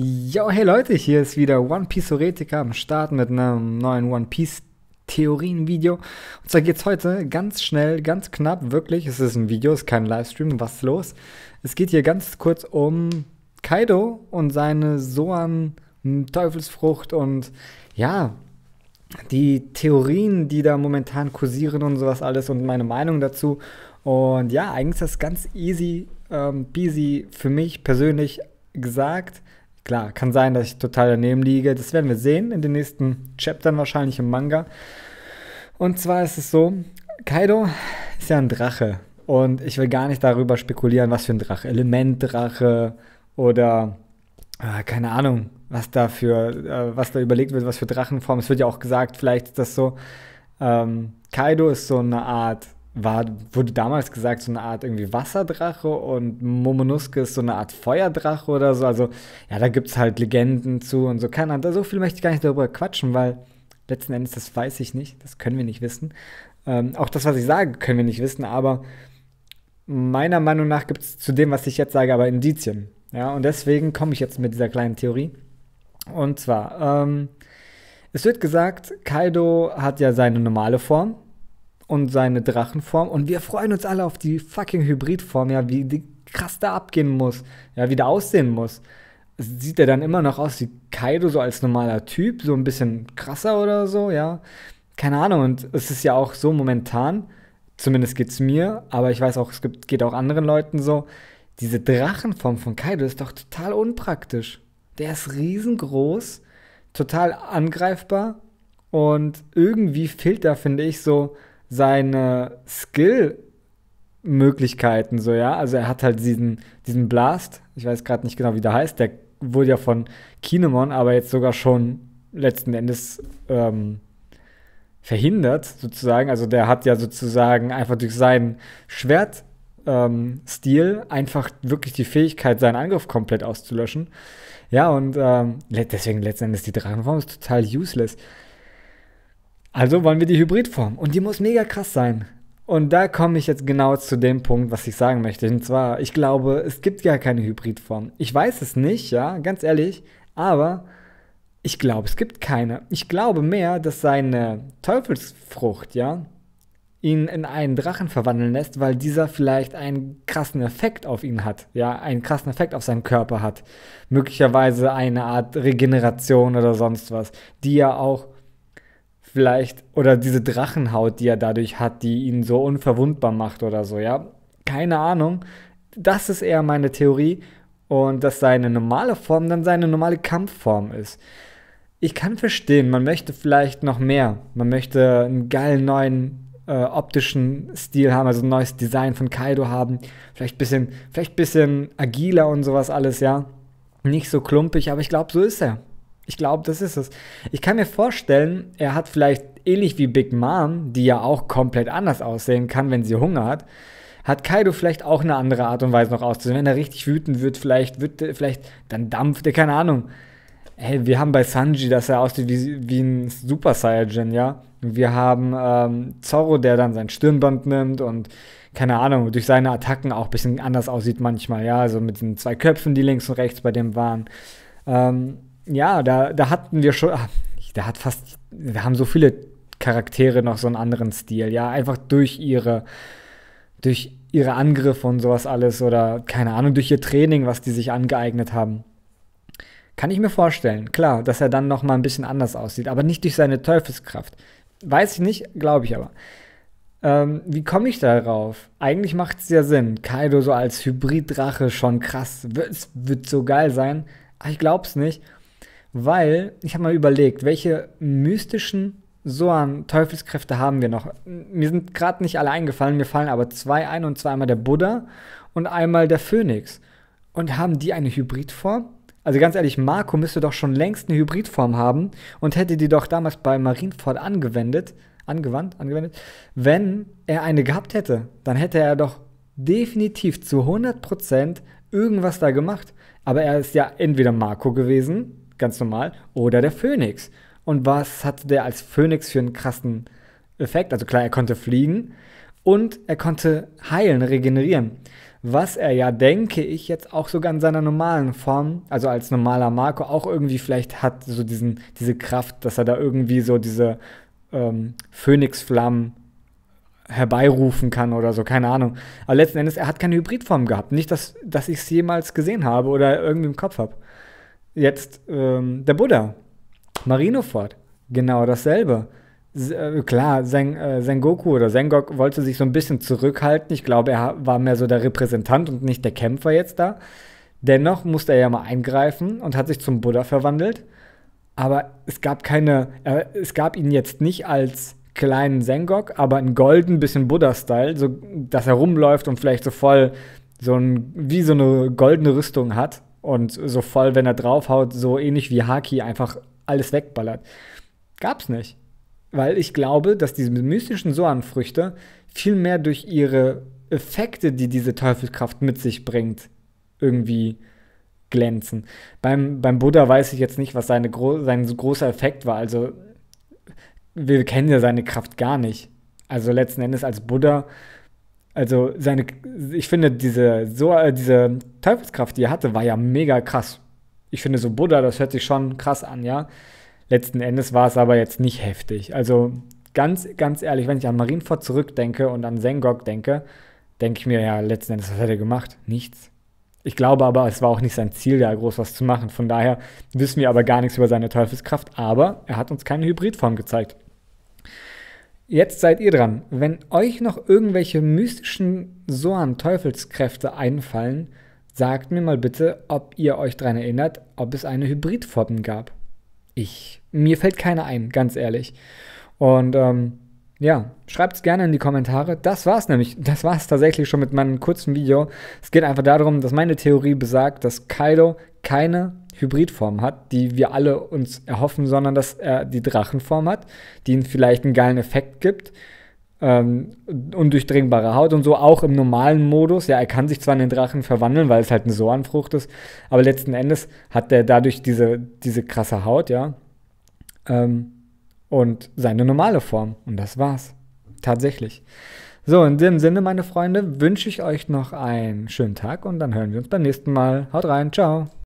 Jo, hey Leute, hier ist wieder One Piece Theoretiker am Start mit einem neuen One Piece Theorien-Video. Und zwar geht's heute ganz schnell, ganz knapp, wirklich. Es ist ein Video, es ist kein Livestream, was ist los? Es geht hier ganz kurz um Kaido und seine Soan Teufelsfrucht und ja, die Theorien, die da momentan kursieren und sowas alles und meine Meinung dazu. Und ja, eigentlich ist das ganz easy, ähm, busy für mich persönlich gesagt. Klar, kann sein, dass ich total daneben liege. Das werden wir sehen in den nächsten Chaptern wahrscheinlich im Manga. Und zwar ist es so, Kaido ist ja ein Drache. Und ich will gar nicht darüber spekulieren, was für ein Drache. Elementdrache oder äh, keine Ahnung, was da für, äh, was da überlegt wird, was für Drachenform. Es wird ja auch gesagt, vielleicht ist das so. Ähm, Kaido ist so eine Art war, wurde damals gesagt, so eine Art irgendwie Wasserdrache und Momonosuke ist so eine Art Feuerdrache oder so. Also, ja, da gibt es halt Legenden zu und so. Keine Ahnung, so viel möchte ich gar nicht darüber quatschen, weil letzten Endes, das weiß ich nicht, das können wir nicht wissen. Ähm, auch das, was ich sage, können wir nicht wissen, aber meiner Meinung nach gibt es zu dem, was ich jetzt sage, aber Indizien. Ja, und deswegen komme ich jetzt mit dieser kleinen Theorie. Und zwar, ähm, es wird gesagt, Kaido hat ja seine normale Form, und seine Drachenform. Und wir freuen uns alle auf die fucking Hybridform, ja, wie die krass da abgehen muss, ja, wie der aussehen muss. Sieht er dann immer noch aus wie Kaido, so als normaler Typ, so ein bisschen krasser oder so, ja. Keine Ahnung, und es ist ja auch so momentan, zumindest geht es mir, aber ich weiß auch, es gibt, geht auch anderen Leuten so, diese Drachenform von Kaido ist doch total unpraktisch. Der ist riesengroß, total angreifbar und irgendwie fehlt da, finde ich, so seine Skill Möglichkeiten, so, ja. Also er hat halt diesen, diesen Blast, ich weiß gerade nicht genau, wie der heißt, der wurde ja von Kinemon, aber jetzt sogar schon letzten Endes ähm, verhindert, sozusagen. Also der hat ja sozusagen einfach durch seinen Schwertstil ähm, einfach wirklich die Fähigkeit, seinen Angriff komplett auszulöschen. Ja, und ähm, deswegen letzten Endes die Drachenform ist total useless. Also wollen wir die Hybridform und die muss mega krass sein. Und da komme ich jetzt genau zu dem Punkt, was ich sagen möchte. Und zwar, ich glaube, es gibt gar keine Hybridform. Ich weiß es nicht, ja, ganz ehrlich, aber ich glaube, es gibt keine. Ich glaube mehr, dass seine Teufelsfrucht, ja, ihn in einen Drachen verwandeln lässt, weil dieser vielleicht einen krassen Effekt auf ihn hat, ja, einen krassen Effekt auf seinen Körper hat. Möglicherweise eine Art Regeneration oder sonst was, die ja auch vielleicht, oder diese Drachenhaut, die er dadurch hat, die ihn so unverwundbar macht oder so, ja. Keine Ahnung. Das ist eher meine Theorie. Und dass seine normale Form dann seine normale Kampfform ist. Ich kann verstehen, man möchte vielleicht noch mehr. Man möchte einen geilen neuen äh, optischen Stil haben, also ein neues Design von Kaido haben. Vielleicht bisschen, vielleicht bisschen agiler und sowas alles, ja. Nicht so klumpig, aber ich glaube, so ist er. Ich glaube, das ist es. Ich kann mir vorstellen, er hat vielleicht ähnlich wie Big Mom, die ja auch komplett anders aussehen kann, wenn sie Hunger hat, hat Kaido vielleicht auch eine andere Art und Weise noch auszusehen. Wenn er richtig wütend wird, vielleicht wird er, vielleicht, dann dampft er, keine Ahnung. Hey, wir haben bei Sanji, dass er aussieht wie, wie ein Super Saiyajin, ja. Wir haben ähm, Zorro, der dann sein Stirnband nimmt und keine Ahnung, durch seine Attacken auch ein bisschen anders aussieht manchmal, ja. Also mit den zwei Köpfen, die links und rechts bei dem waren. Ähm, ja, da, da hatten wir schon, da hat fast, wir haben so viele Charaktere noch so einen anderen Stil, ja, einfach durch ihre, durch ihre Angriffe und sowas alles oder keine Ahnung, durch ihr Training, was die sich angeeignet haben. Kann ich mir vorstellen, klar, dass er dann noch mal ein bisschen anders aussieht, aber nicht durch seine Teufelskraft. Weiß ich nicht, glaube ich aber. Ähm, wie komme ich darauf? Eigentlich macht es ja Sinn. Kaido so als Hybriddrache schon krass. Es wird so geil sein. Aber ah, ich es nicht weil ich habe mal überlegt, welche mystischen Soan Teufelskräfte haben wir noch. Mir sind gerade nicht alle eingefallen, mir fallen aber zwei ein und zwar einmal der Buddha und einmal der Phönix. Und haben die eine Hybridform? Also ganz ehrlich, Marco müsste doch schon längst eine Hybridform haben und hätte die doch damals bei Marienford angewendet, angewandt, angewendet. Wenn er eine gehabt hätte, dann hätte er doch definitiv zu 100% irgendwas da gemacht. Aber er ist ja entweder Marco gewesen ganz normal, oder der Phönix. Und was hatte der als Phönix für einen krassen Effekt? Also klar, er konnte fliegen und er konnte heilen, regenerieren. Was er ja, denke ich, jetzt auch sogar in seiner normalen Form, also als normaler Marco, auch irgendwie vielleicht hat, so diesen, diese Kraft, dass er da irgendwie so diese ähm, Phönixflammen herbeirufen kann oder so, keine Ahnung. Aber letzten Endes, er hat keine Hybridform gehabt. Nicht, dass, dass ich es jemals gesehen habe oder irgendwie im Kopf habe. Jetzt ähm, der Buddha, Marineford, genau dasselbe. Äh, klar, Sen äh, Sengoku oder Sengok wollte sich so ein bisschen zurückhalten. Ich glaube, er war mehr so der Repräsentant und nicht der Kämpfer jetzt da. Dennoch musste er ja mal eingreifen und hat sich zum Buddha verwandelt. Aber es gab keine, äh, es gab ihn jetzt nicht als kleinen Sengok, aber in golden, bisschen Buddha-Style, so dass er rumläuft und vielleicht so voll so ein, wie so eine goldene Rüstung hat, und so voll, wenn er draufhaut, so ähnlich wie Haki einfach alles wegballert. Gab's nicht. Weil ich glaube, dass diese mystischen Soanfrüchte viel mehr durch ihre Effekte, die diese Teufelskraft mit sich bringt, irgendwie glänzen. Beim, beim Buddha weiß ich jetzt nicht, was seine gro sein großer Effekt war. Also, wir kennen ja seine Kraft gar nicht. Also, letzten Endes als Buddha also seine, ich finde diese, so, äh, diese Teufelskraft, die er hatte, war ja mega krass. Ich finde so Buddha, das hört sich schon krass an, ja. Letzten Endes war es aber jetzt nicht heftig. Also ganz, ganz ehrlich, wenn ich an Marienfort zurückdenke und an Sengok denke, denke ich mir ja letzten Endes, was hat er gemacht? Nichts. Ich glaube aber, es war auch nicht sein Ziel, da groß was zu machen. Von daher wissen wir aber gar nichts über seine Teufelskraft. Aber er hat uns keine Hybridform gezeigt. Jetzt seid ihr dran. Wenn euch noch irgendwelche mystischen Soan-Teufelskräfte einfallen, sagt mir mal bitte, ob ihr euch daran erinnert, ob es eine Hybridform gab. Ich. Mir fällt keine ein, ganz ehrlich. Und ähm, ja, schreibt es gerne in die Kommentare. Das war's nämlich. Das war's tatsächlich schon mit meinem kurzen Video. Es geht einfach darum, dass meine Theorie besagt, dass Kaido keine Hybridform hat, die wir alle uns erhoffen, sondern dass er die Drachenform hat, die ihn vielleicht einen geilen Effekt gibt. Ähm, undurchdringbare Haut und so, auch im normalen Modus. Ja, er kann sich zwar in den Drachen verwandeln, weil es halt eine Soanfrucht ist, aber letzten Endes hat er dadurch diese, diese krasse Haut, ja. Ähm, und seine normale Form. Und das war's. Tatsächlich. So, in dem Sinne, meine Freunde, wünsche ich euch noch einen schönen Tag und dann hören wir uns beim nächsten Mal. Haut rein, ciao.